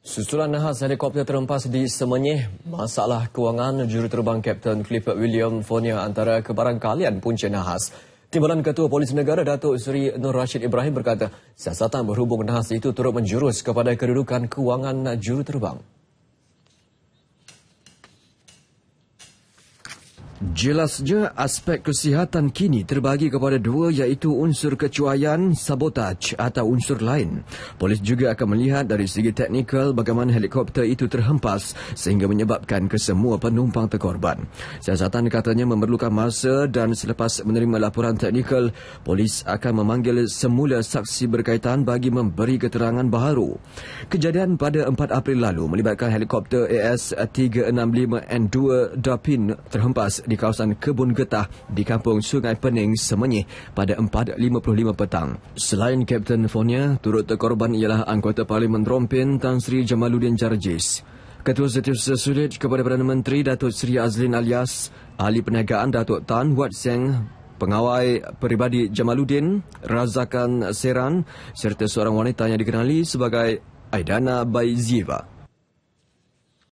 Susulan nahas helikopter terhempas di Semenyih, masalah kewangan juruterbang Kapten Clifford William Fonia antara kebarangkalian punca nahas. Timbalan Ketua Polis Negara Datuk Seri Nur Rashid Ibrahim berkata, siasatan berhubung nahas itu turut menjurus kepada kedudukan kewangan juruterbang. Jelasnya aspek kesihatan kini terbagi kepada dua iaitu unsur kecuaian, sabotaj atau unsur lain. Polis juga akan melihat dari segi teknikal bagaimana helikopter itu terhempas sehingga menyebabkan kesemua penumpang terkorban. Siasatan katanya memerlukan masa dan selepas menerima laporan teknikal, polis akan memanggil semula saksi berkaitan bagi memberi keterangan baharu. Kejadian pada 4 April lalu melibatkan helikopter AS-365N2 Dapin terhempas di kawasan Kebun Getah di kampung Sungai Pening, Semenyih pada 4.55 petang. Selain Kapten Fonia, turut terkorban ialah anggota Parlimen Rompin Tan Sri Jamaluddin Jarjis. Ketua Setiap Sesulit kepada Perdana Menteri Datuk Seri Azlin Alias, Ahli Perniagaan Datuk Tan Wat Seng, Pengawai Peribadi Jamaluddin, Razakan Seran serta seorang wanita yang dikenali sebagai Aidana Baiziva.